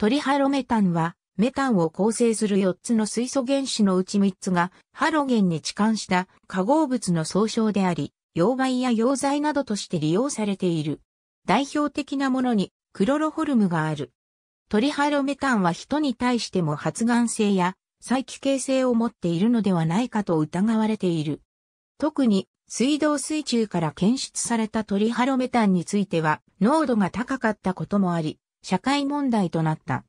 トリハロメタンは、メタンを構成する4つの水素原子のうち3つが、ハロゲンに置換した化合物の総称であり、溶媒や溶剤などとして利用されている。代表的なものに、クロロホルムがある。トリハロメタンは人に対しても発がん性や、再帰形性を持っているのではないかと疑われている。特に、水道水中から検出されたトリハロメタンについては、濃度が高かったこともあり、社会問題となった。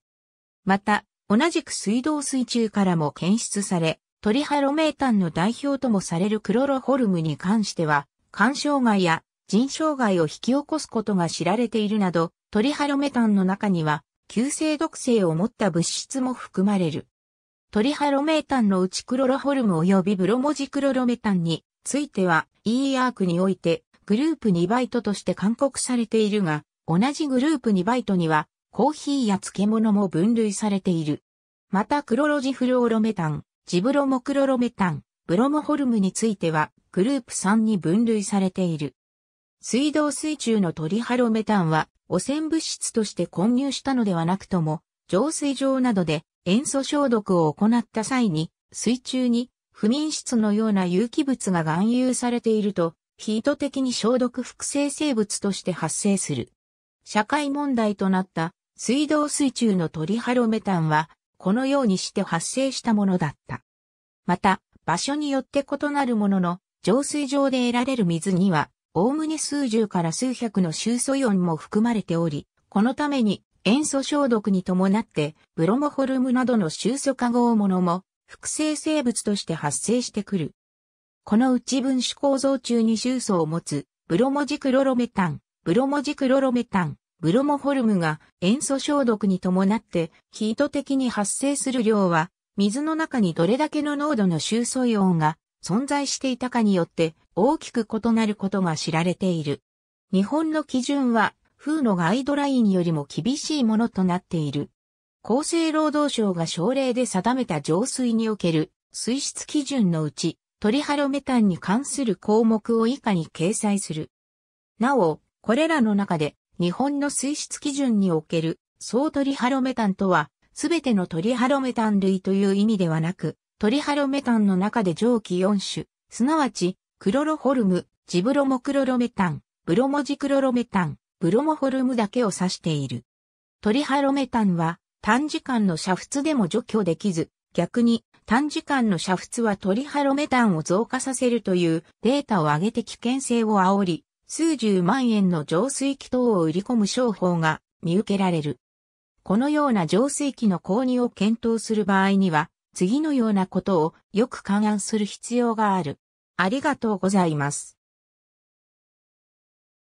また、同じく水道水中からも検出され、トリハロメータンの代表ともされるクロロホルムに関しては、肝障害や腎障害を引き起こすことが知られているなど、トリハロメタンの中には、急性毒性を持った物質も含まれる。トリハロメータンのうちクロロホルム及びブロモジクロロメタンについては ER クにおいてグループ2バイトとして勧告されているが、同じグループ2バイトには、コーヒーや漬物も分類されている。またクロロジフルオロメタン、ジブロモクロロメタン、ブロモホルムについては、グループ3に分類されている。水道水中のトリハロメタンは、汚染物質として混入したのではなくとも、浄水場などで塩素消毒を行った際に、水中に不眠質のような有機物が含有されていると、ヒート的に消毒複製生物として発生する。社会問題となった水道水中のトリハロメタンは、このようにして発生したものだった。また、場所によって異なるものの、浄水場で得られる水には、おおむね数十から数百の臭素イオンも含まれており、このために塩素消毒に伴って、ブロモホルムなどの臭素化合物も複製生物として発生してくる。このうち分子構造中に臭素を持つ、ブロモジクロロメタン、ブロモジクロロメタン、ブロモホルムが塩素消毒に伴ってヒート的に発生する量は、水の中にどれだけの濃度の臭素イオンが存在していたかによって大きく異なることが知られている。日本の基準は、風のガイドラインよりも厳しいものとなっている。厚生労働省が省令で定めた浄水における水質基準のうち、トリハロメタンに関する項目を以下に掲載する。なお、これらの中で日本の水質基準における総トリハロメタンとは、すべてのトリハロメタン類という意味ではなく、トリハロメタンの中で蒸気4種、すなわち、クロロホルム、ジブロモクロロメタン、ブロモジクロロメタン、ブロモホルムだけを指している。トリハロメタンは、短時間の煮沸でも除去できず、逆に短時間の煮沸はトリハロメタンを増加させるというデータを上げて危険性を煽り、数十万円の浄水器等を売り込む商法が見受けられる。このような浄水器の購入を検討する場合には、次のようなことをよく勘案する必要がある。ありがとうございます。